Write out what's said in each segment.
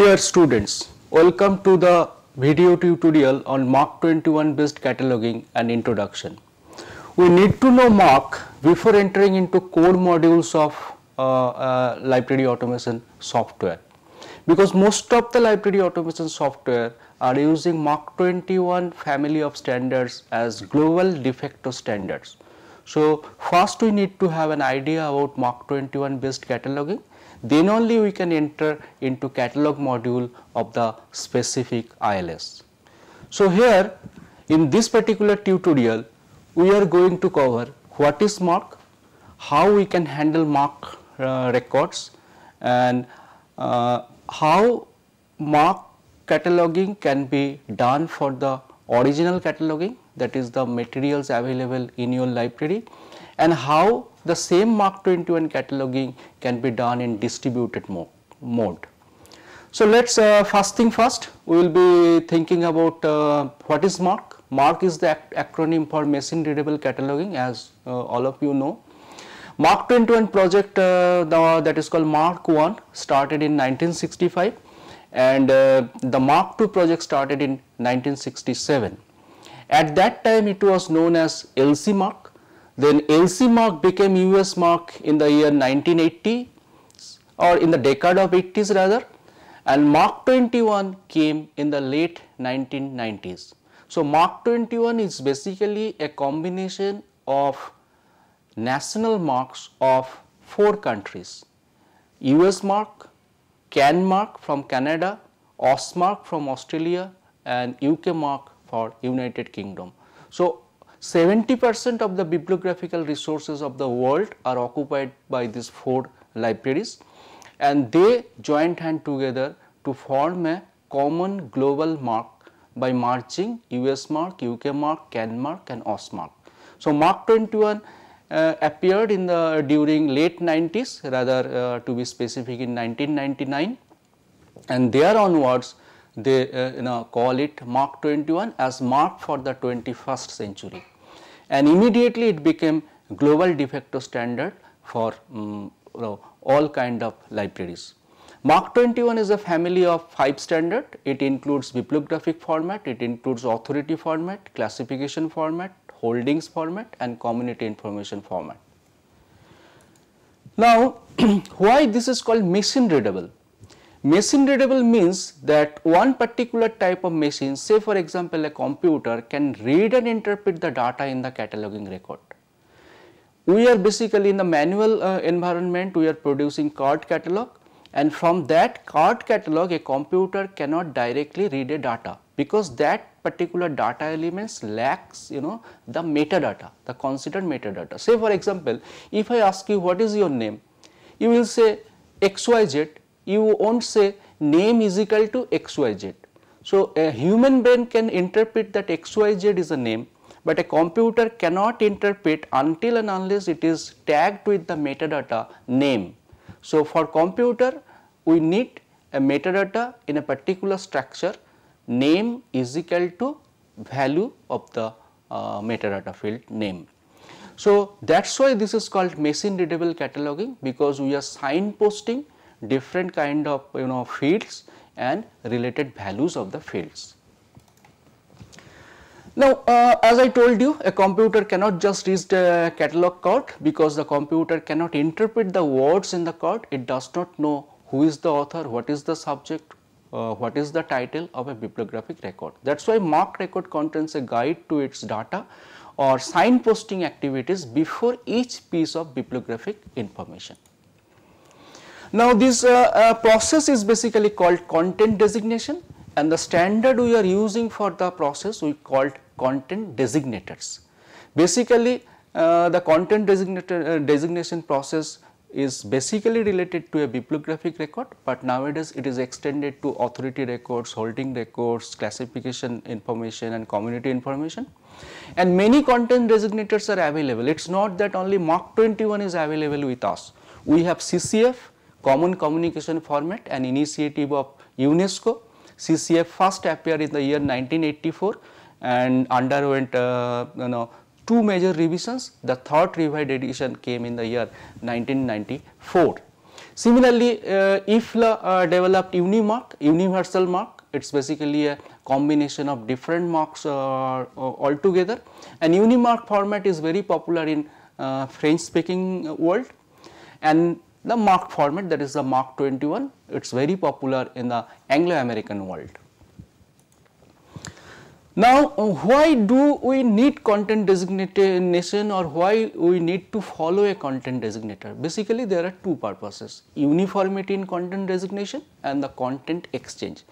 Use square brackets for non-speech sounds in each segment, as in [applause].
Dear students, welcome to the video tutorial on Mark 21 based cataloging and introduction. We need to know Mark before entering into core modules of uh, uh, library automation software because most of the library automation software are using Mark 21 family of standards as global de facto standards. So, first we need to have an idea about Mark 21 based cataloging then only we can enter into catalog module of the specific ILS. So, here in this particular tutorial we are going to cover what is mark, how we can handle mark uh, records and uh, how mark cataloging can be done for the original cataloging that is the materials available in your library and how the same Mark 21 cataloging can be done in distributed mode. So let's uh, first thing first we will be thinking about uh, what is Mark. Mark is the acronym for machine readable cataloging as uh, all of you know. Mark 21 project uh, the, that is called Mark 1 started in 1965 and uh, the Mark 2 project started in 1967. At that time it was known as LC Mark. Then LC mark became US mark in the year 1980 or in the decade of 80s rather and mark 21 came in the late 1990s. So, mark 21 is basically a combination of national marks of four countries US mark, CAN mark from Canada, OS mark from Australia and UK mark for United Kingdom. So, 70% of the bibliographical resources of the world are occupied by these four libraries and they joined hand together to form a common global mark by marching US mark, UK mark, CAN mark and OS mark. So, mark 21 uh, appeared in the during late 90s rather uh, to be specific in 1999 and there onwards they uh, you know call it Mark 21 as mark for the 21st century and immediately it became global de facto standard for um, you know, all kind of libraries. Mark 21 is a family of 5 standard, it includes bibliographic format, it includes authority format, classification format, holdings format and community information format. Now, [clears throat] why this is called machine readable? Machine readable means that one particular type of machine, say for example a computer can read and interpret the data in the cataloging record. We are basically in the manual uh, environment, we are producing card catalog and from that card catalog a computer cannot directly read a data because that particular data elements lacks you know the metadata, the considered metadata. Say for example, if I ask you what is your name, you will say XYZ you won't say name is equal to xyz. So, a human brain can interpret that xyz is a name, but a computer cannot interpret until and unless it is tagged with the metadata name. So, for computer we need a metadata in a particular structure name is equal to value of the uh, metadata field name. So, that is why this is called machine readable cataloging because we are signposting different kind of you know fields and related values of the fields. Now, uh, as I told you, a computer cannot just read the catalog card because the computer cannot interpret the words in the card. It does not know who is the author, what is the subject, uh, what is the title of a bibliographic record. That is why marked record contains a guide to its data or signposting activities before each piece of bibliographic information. Now this uh, uh, process is basically called content designation and the standard we are using for the process we called content designators. Basically uh, the content designator, designation process is basically related to a bibliographic record, but nowadays it is extended to authority records, holding records, classification information and community information. And many content designators are available. It is not that only Mark 21 is available with us. We have CCF, common communication format an initiative of UNESCO. CCF first appeared in the year 1984 and underwent uh, you know, two major revisions. The third revised edition came in the year 1994. Similarly, uh, IFLA uh, developed UNIMARC, universal mark. It is basically a combination of different marks uh, altogether and UNIMARC format is very popular in uh, French speaking world and the Mark format that is the Mark 21, it is very popular in the Anglo-American world. Now, why do we need content designation or why we need to follow a content designator? Basically, there are two purposes, uniformity in content designation and the content exchange.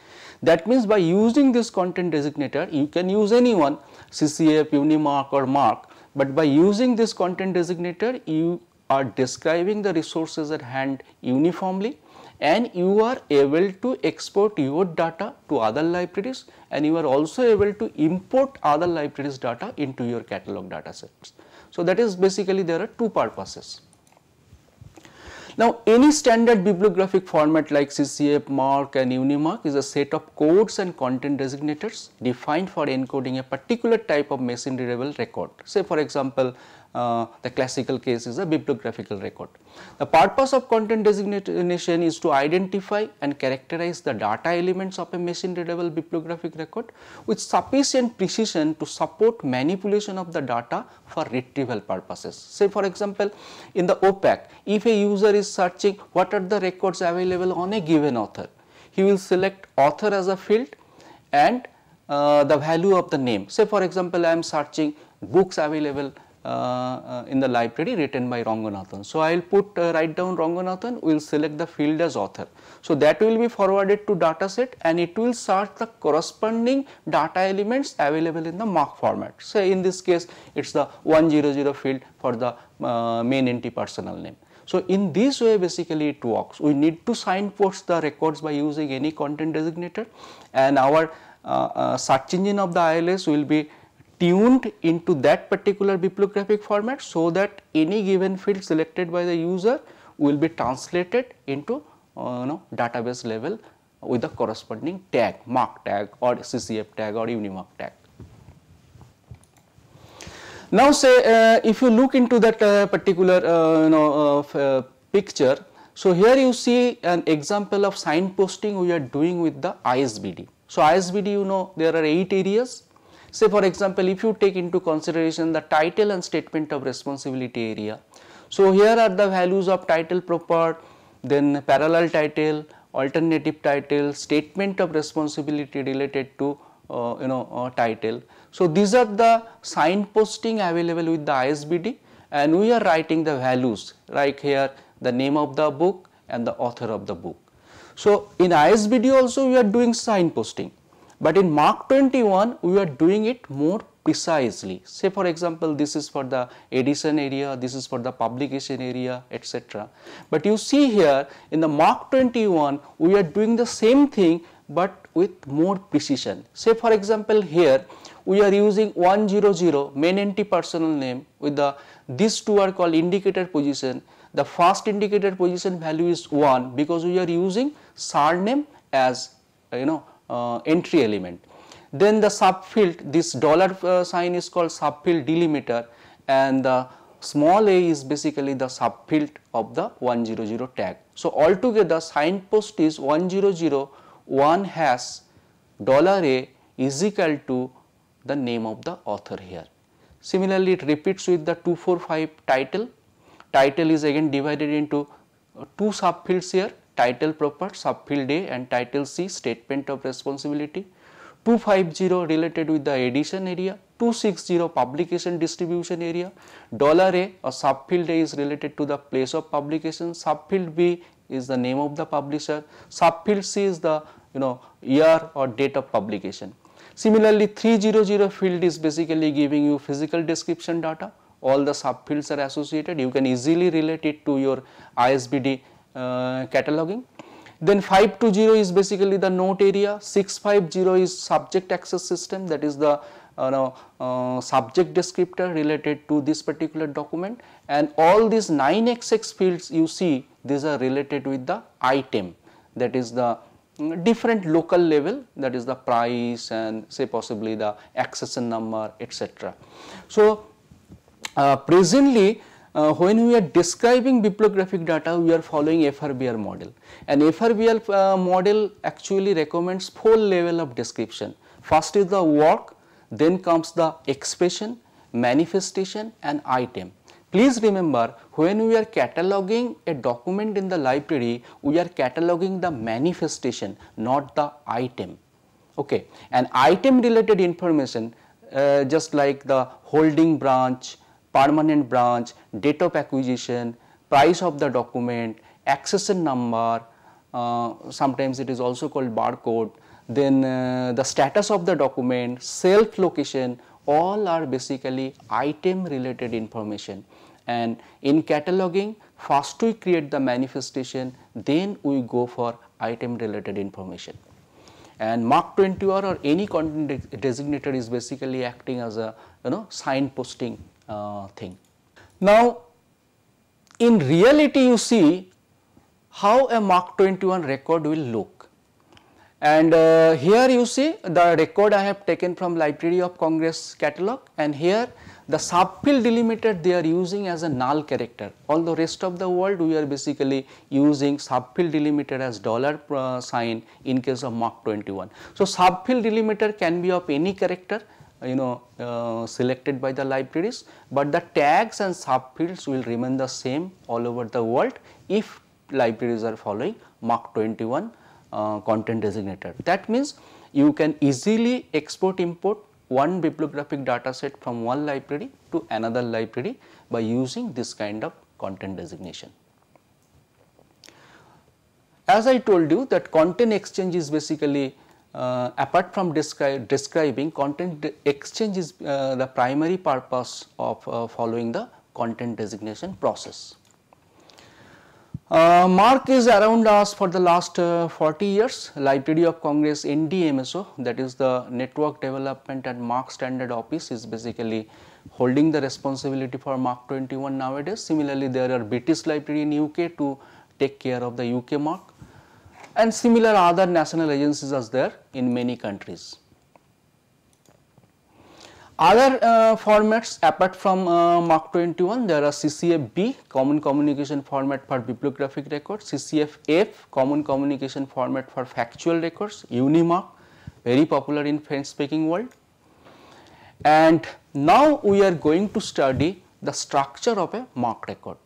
That means, by using this content designator, you can use anyone CCF, Unimark or Mark, but by using this content designator, you are describing the resources at hand uniformly and you are able to export your data to other libraries and you are also able to import other libraries data into your catalog data sets. So, that is basically there are two purposes. Now, any standard bibliographic format like CCF, MARC and UNIMARC is a set of codes and content designators defined for encoding a particular type of machine-readable record. Say for example, uh, the classical case is a bibliographical record. The purpose of content designation is to identify and characterize the data elements of a machine readable bibliographic record with sufficient precision to support manipulation of the data for retrieval purposes. Say for example, in the OPAC, if a user is searching what are the records available on a given author, he will select author as a field and uh, the value of the name. Say for example, I am searching books available uh, uh, in the library written by Ranganathan. So, I will put uh, write down Ranganathan, we will select the field as author. So, that will be forwarded to dataset and it will search the corresponding data elements available in the mark format. So, in this case it is the 100 field for the main entity personal name. So, in this way basically it works. We need to signpost the records by using any content designator and our uh, uh, search engine of the ILS will be tuned into that particular bibliographic format so that any given field selected by the user will be translated into uh, you know, database level with the corresponding tag, mark tag or CCF tag or Unimark tag. Now say uh, if you look into that uh, particular uh, you know, uh, uh, picture, so here you see an example of signposting we are doing with the ISBD. So ISBD you know there are 8 areas Say for example, if you take into consideration the title and statement of responsibility area. So here are the values of title proper, then parallel title, alternative title, statement of responsibility related to uh, you know uh, title. So these are the signposting available with the ISBD and we are writing the values like here the name of the book and the author of the book. So in ISBD also we are doing signposting. But in Mark 21, we are doing it more precisely. Say for example, this is for the edition area, this is for the publication area, etc. But you see here in the Mark 21, we are doing the same thing but with more precision. Say for example, here we are using 100 main entity personal name with the these two are called indicator position. The first indicator position value is 1 because we are using surname as you know uh, entry element. Then the subfield, this dollar uh, sign is called subfield delimiter and the small a is basically the subfield of the 100 tag. So, altogether signpost is 1001 has dollar a is equal to the name of the author here. Similarly, it repeats with the 245 title. Title is again divided into two subfields here title proper subfield A and title C statement of responsibility, 250 related with the edition area, 260 publication distribution area, dollar $A or subfield A is related to the place of publication, subfield B is the name of the publisher, subfield C is the you know year or date of publication. Similarly, 300 field is basically giving you physical description data, all the subfields are associated, you can easily relate it to your ISBD uh, cataloging. Then 520 is basically the note area, 650 is subject access system that is the uh, uh, subject descriptor related to this particular document and all these 9xx fields you see these are related with the item that is the mm, different local level that is the price and say possibly the accession number etc. So, uh, presently uh, when we are describing bibliographic data we are following FRBR model and FRBR uh, model actually recommends four level of description. First is the work, then comes the expression, manifestation and item. Please remember when we are cataloging a document in the library, we are cataloging the manifestation not the item. Okay. And item related information uh, just like the holding branch, permanent branch, date of acquisition, price of the document, accession number, uh, sometimes it is also called barcode, then uh, the status of the document, self location, all are basically item related information. And in cataloging, first we create the manifestation, then we go for item related information. And Mark 20 or, or any content designator is basically acting as a you know signposting uh, thing. Now, in reality you see how a Mark 21 record will look and uh, here you see the record I have taken from Library of Congress catalog and here the subfield delimiter they are using as a null character although rest of the world we are basically using subfield delimiter as dollar uh, sign in case of Mach 21. So, subfield delimiter can be of any character you know uh, selected by the libraries, but the tags and subfields will remain the same all over the world if libraries are following Mark 21 uh, content designator. That means you can easily export import one bibliographic data set from one library to another library by using this kind of content designation. As I told you that content exchange is basically uh, apart from descri describing content exchange is uh, the primary purpose of uh, following the content designation process. Uh, mark is around us for the last uh, 40 years, Library of Congress NDMSO that is the Network Development and Mark Standard Office is basically holding the responsibility for Mark 21 nowadays. Similarly, there are British Library in UK to take care of the UK mark and similar other national agencies are there in many countries. Other uh, formats apart from uh, Mark 21, there are CCFB, Common Communication Format for Bibliographic Records, CCFF, Common Communication Format for Factual Records, UNIMARC, very popular in French speaking world. And now we are going to study the structure of a mark record.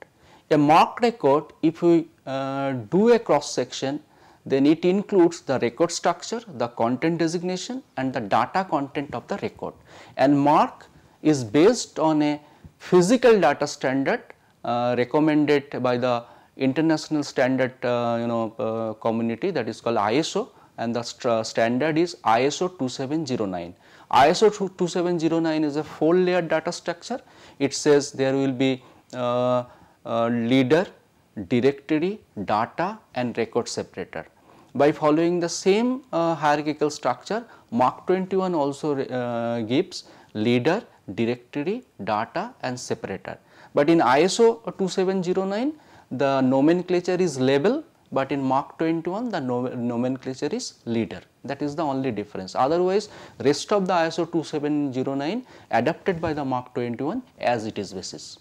A mark record, if we uh, do a cross section, then it includes the record structure, the content designation and the data content of the record. And MARC is based on a physical data standard uh, recommended by the international standard uh, you know uh, community that is called ISO and the st uh, standard is ISO 2709. ISO 2709 is a 4 layer data structure. It says there will be uh, uh, leader, directory, data and record separator. By following the same uh, hierarchical structure, Mark 21 also uh, gives leader, directory, data and separator. But in ISO 2709, the nomenclature is label, but in Mark 21, the nomenclature is leader. That is the only difference. Otherwise, rest of the ISO 2709 adapted by the Mark 21 as it is basis.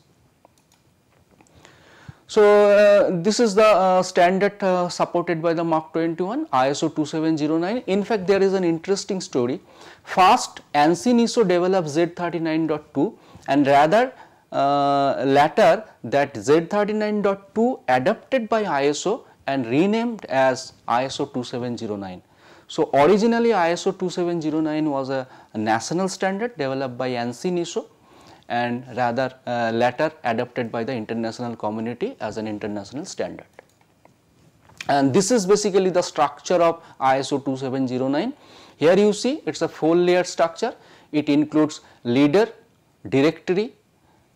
So, uh, this is the uh, standard uh, supported by the Mark 21 ISO 2709. In fact, there is an interesting story. First, ANSI NISO developed Z39.2 and rather uh, later that Z39.2 adapted by ISO and renamed as ISO 2709. So, originally ISO 2709 was a national standard developed by ANSI NISO and rather uh, later adopted by the international community as an international standard. And this is basically the structure of ISO 2709. Here you see it is a 4 layer structure. It includes leader, directory,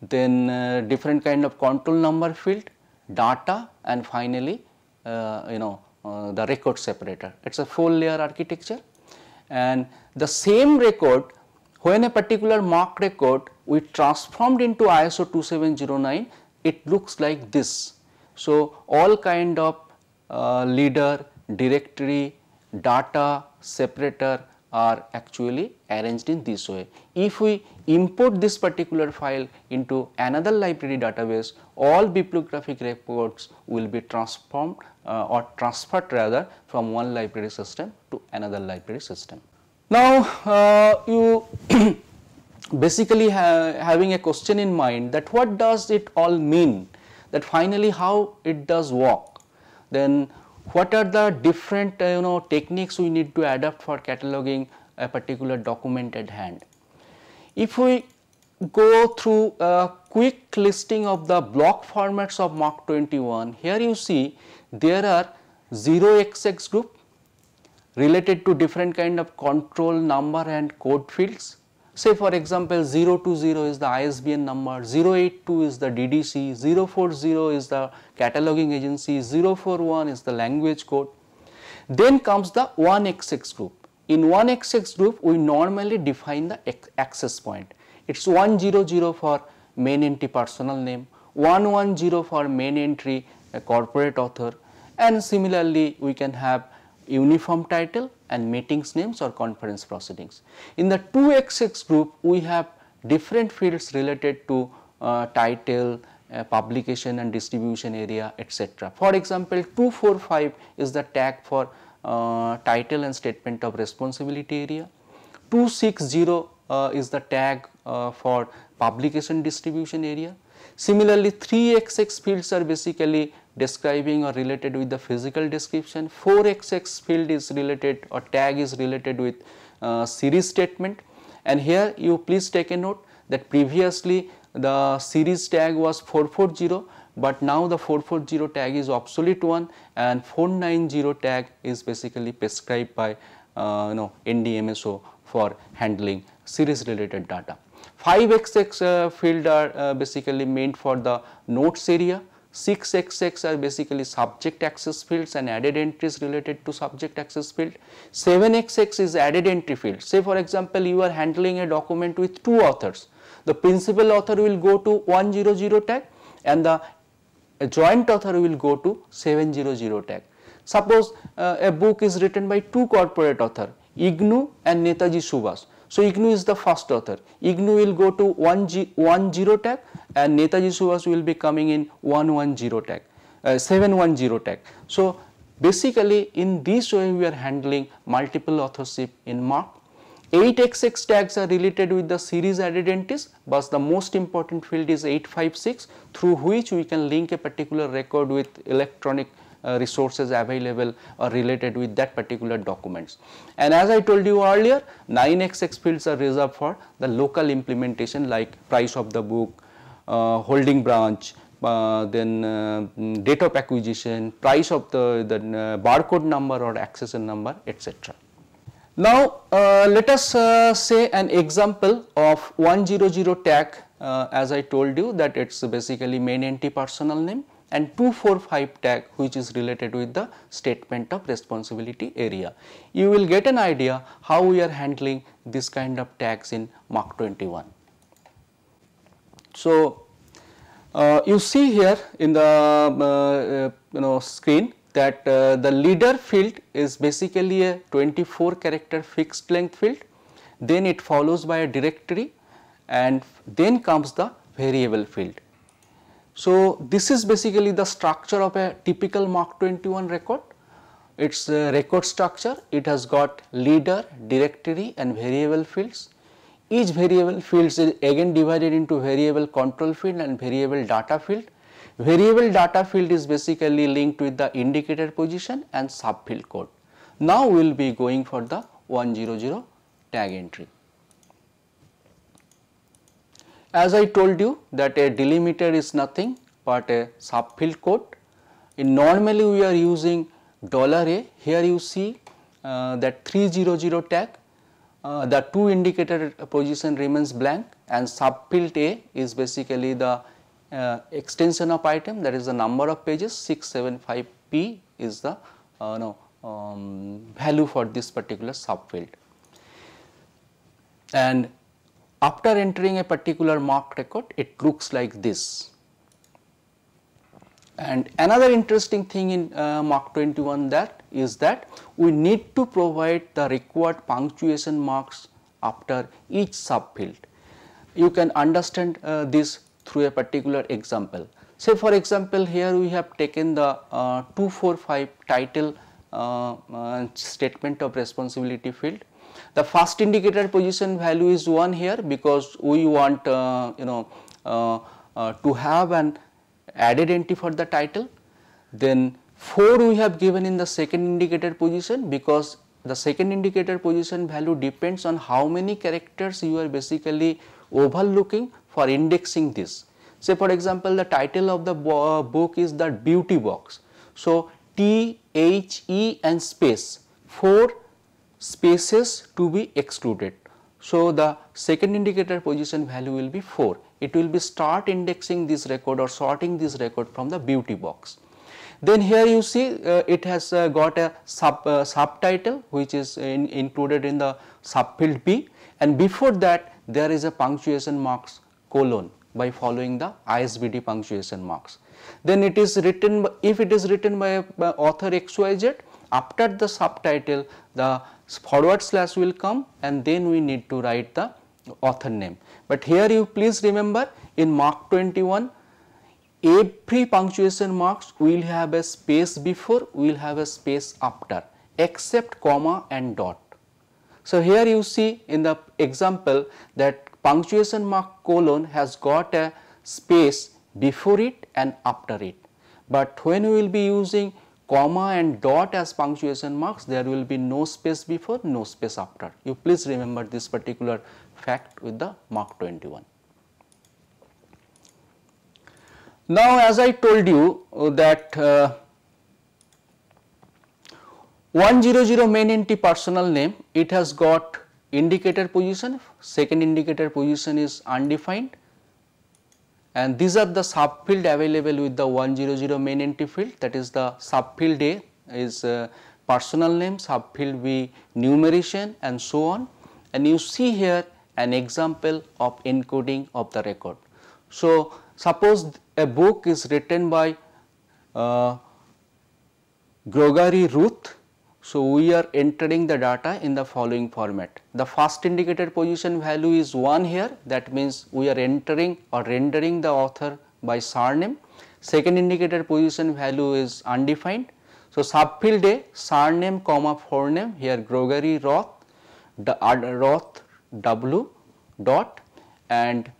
then uh, different kind of control number field, data and finally uh, you know uh, the record separator. It is a 4 layer architecture and the same record when a particular mark record we transformed into ISO 2709, it looks like this. So, all kind of uh, leader, directory, data, separator are actually arranged in this way. If we import this particular file into another library database, all bibliographic records will be transformed uh, or transferred rather from one library system to another library system. Now, uh, you [clears throat] basically ha having a question in mind that what does it all mean that finally how it does work then what are the different uh, you know techniques we need to adapt for cataloging a particular document at hand. If we go through a quick listing of the block formats of Mark 21, here you see there are 0xx group related to different kind of control number and code fields Say for example 020 is the ISBN number, 082 is the DDC, 040 is the cataloging agency, 041 is the language code. Then comes the 1XX group. In 1XX group we normally define the access point. It is 100 for main entry personal name, 110 for main entry corporate author and similarly we can have uniform title and meetings names or conference proceedings. In the 2xx group, we have different fields related to uh, title, uh, publication and distribution area etc. For example, 245 is the tag for uh, title and statement of responsibility area, 260 uh, is the tag uh, for publication distribution area. Similarly, 3xx fields are basically describing or related with the physical description 4xx field is related or tag is related with uh, series statement and here you please take a note that previously the series tag was 440 but now the 440 tag is obsolete one and 490 tag is basically prescribed by uh, you know NDMSO for handling series related data. 5xx uh, field are uh, basically meant for the notes area 6xx are basically subject access fields and added entries related to subject access field. 7xx is added entry field. Say for example, you are handling a document with two authors. The principal author will go to 100 tag and the joint author will go to 700 tag. Suppose uh, a book is written by two corporate author, IGNU and Netaji Subhas so, IGNU is the first author. IGNU will go to one zero tag and Netaji Subhas will be coming in 110 tag, uh, 710 tag. So, basically in this way we are handling multiple authorship in mark. 8xx tags are related with the series identities but the most important field is 856 through which we can link a particular record with electronic uh, resources available or related with that particular documents. And as I told you earlier 9xx fields are reserved for the local implementation like price of the book, uh, holding branch, uh, then uh, mm, date of acquisition, price of the, the uh, barcode number or accession number etc. Now, uh, let us say an example of 100 tag as I told you that it is basically main entity personal name and 245 tag which is related with the statement of responsibility area. You will get an idea how we are handling this kind of tags in Mark 21. So, uh, you see here in the uh, you know screen that uh, the leader field is basically a 24 character fixed length field, then it follows by a directory and then comes the variable field. So, this is basically the structure of a typical Mach 21 record. Its a record structure, it has got leader, directory and variable fields. Each variable fields is again divided into variable control field and variable data field. Variable data field is basically linked with the indicator position and subfield code. Now, we will be going for the 100 tag entry. As I told you that a delimiter is nothing but a subfield code. In normally we are using dollar $a, here you see uh, that 300 tag, uh, the two indicator position remains blank and subfield a is basically the uh, extension of item that is the number of pages 675p is the uh, no, um, value for this particular subfield. And after entering a particular mark record, it looks like this. And another interesting thing in uh, Mark 21 that is that we need to provide the required punctuation marks after each subfield. You can understand uh, this through a particular example. Say for example, here we have taken the uh, 245 title uh, uh, statement of responsibility field the first indicator position value is 1 here because we want uh, you know uh, uh, to have an added entry for the title. Then 4 we have given in the second indicator position because the second indicator position value depends on how many characters you are basically overlooking for indexing this. Say for example, the title of the uh, book is the beauty box. So, T, H, E and space 4 spaces to be excluded. So, the second indicator position value will be 4. It will be start indexing this record or sorting this record from the beauty box. Then here you see uh, it has uh, got a sub uh, subtitle which is in included in the subfield B and before that there is a punctuation marks colon by following the ISBD punctuation marks. Then it is written if it is written by, by uh, author XYZ after the subtitle the forward slash will come and then we need to write the author name. But here you please remember in mark 21 every punctuation marks will have a space before will have a space after except comma and dot. So, here you see in the example that punctuation mark colon has got a space before it and after it, but when we will be using comma and dot as punctuation marks there will be no space before no space after you please remember this particular fact with the mark 21 now as i told you uh, that uh, 100 main entity personal name it has got indicator position second indicator position is undefined and these are the subfield available with the 100 main entry field that is the subfield A is uh, personal name, subfield B numeration and so on and you see here an example of encoding of the record. So, suppose a book is written by uh, Gregory Ruth so, we are entering the data in the following format. The first indicated position value is 1 here that means we are entering or rendering the author by surname. Second indicated position value is undefined. So, subfield A surname comma forename here Gregory Roth, the, Roth W dot and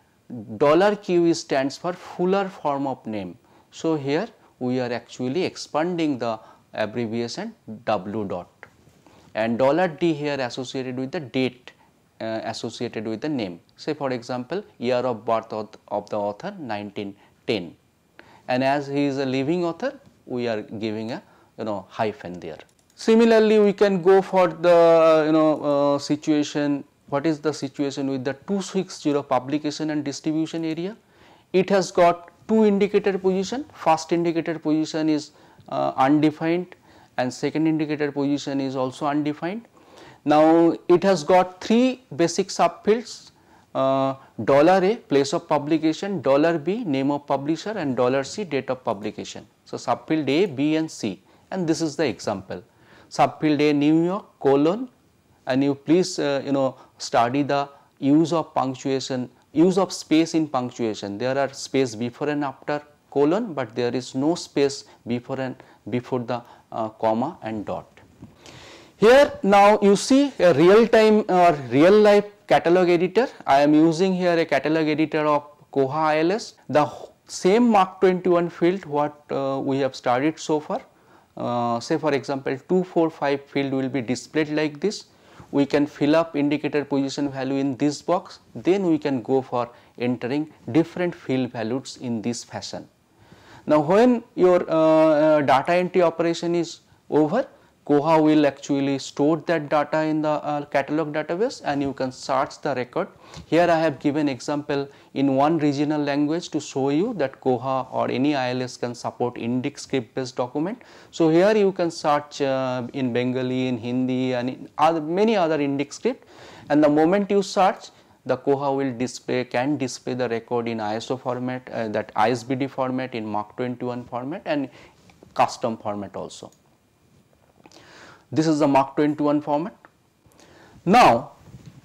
dollar Q stands for fuller form of name. So, here we are actually expanding the abbreviation W dot and dollar $D here associated with the date uh, associated with the name. Say for example, year of birth of, of the author 1910 and as he is a living author, we are giving a you know hyphen there. Similarly, we can go for the you know uh, situation, what is the situation with the 260 publication and distribution area? It has got two indicator position, first indicator position is uh, undefined and second indicator position is also undefined. Now, it has got three basic subfields uh, dollar $A place of publication, dollar $B name of publisher and dollar $C date of publication. So, subfield A, B and C and this is the example. Subfield A New York colon and you please uh, you know study the use of punctuation, use of space in punctuation. There are space before and after colon, but there is no space before and before the uh, comma and dot. Here now you see a real time or uh, real life catalog editor. I am using here a catalog editor of Koha ILS. The same Mark 21 field what uh, we have studied so far. Uh, say for example 245 field will be displayed like this. We can fill up indicator position value in this box then we can go for entering different field values in this fashion. Now when your uh, uh, data entry operation is over, Koha will actually store that data in the uh, catalog database and you can search the record. Here I have given example in one regional language to show you that Koha or any ILS can support INDIC script based document. So here you can search uh, in Bengali, in Hindi and in other, many other INDIC script and the moment you search the Koha will display can display the record in ISO format uh, that ISBD format in Mach 21 format and custom format also. This is the Mach 21 format. Now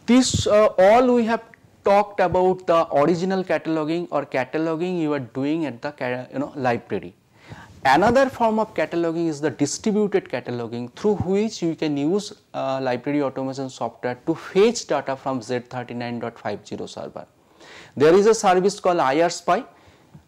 this uh, all we have talked about the original cataloging or cataloging you are doing at the you know library Another form of cataloging is the distributed cataloging through which you can use uh, library automation software to fetch data from Z39.50 server. There is a service called IRSpy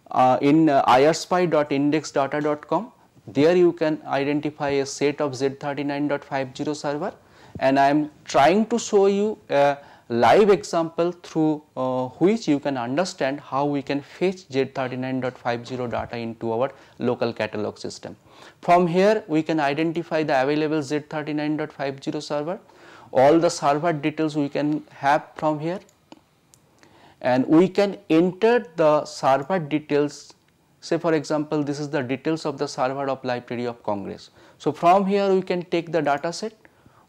uh, in uh, irspy.indexdata.com. There you can identify a set of Z39.50 server and I am trying to show you uh, live example through uh, which you can understand how we can fetch Z39.50 data into our local catalog system. From here we can identify the available Z39.50 server, all the server details we can have from here and we can enter the server details say for example this is the details of the server of Library of Congress. So from here we can take the data set,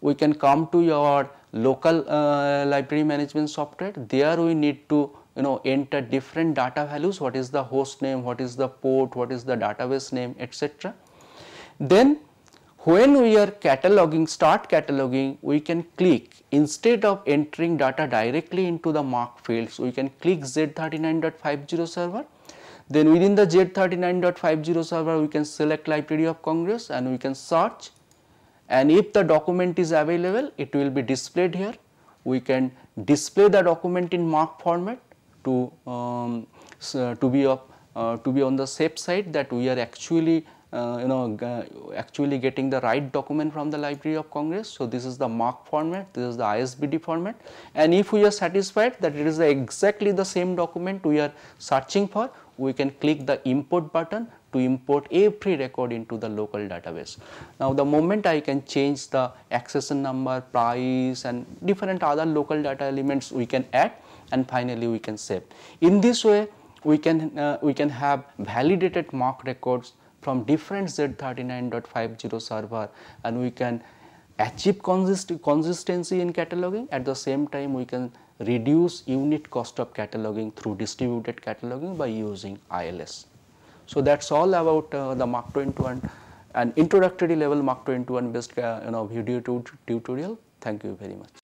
we can come to your local uh, library management software there we need to you know enter different data values what is the host name what is the port what is the database name etc then when we are cataloging start cataloging we can click instead of entering data directly into the mark fields we can click z39.50 server then within the z39.50 server we can select library of congress and we can search and if the document is available it will be displayed here. We can display the document in mark format to, um, so uh, to be up, uh, to be on the safe side that we are actually uh, you know uh, actually getting the right document from the Library of Congress. So, this is the mark format, this is the ISBD format and if we are satisfied that it is exactly the same document we are searching for, we can click the import button to import every record into the local database. Now the moment I can change the accession number, price and different other local data elements we can add and finally we can save. In this way we can uh, we can have validated mock records from different Z39.50 server and we can achieve consist consistency in cataloging at the same time we can reduce unit cost of cataloging through distributed cataloging by using ILS. So that's all about uh, the Mark 21 and an introductory level Mark 21 based uh, you know video tutorial. Thank you very much.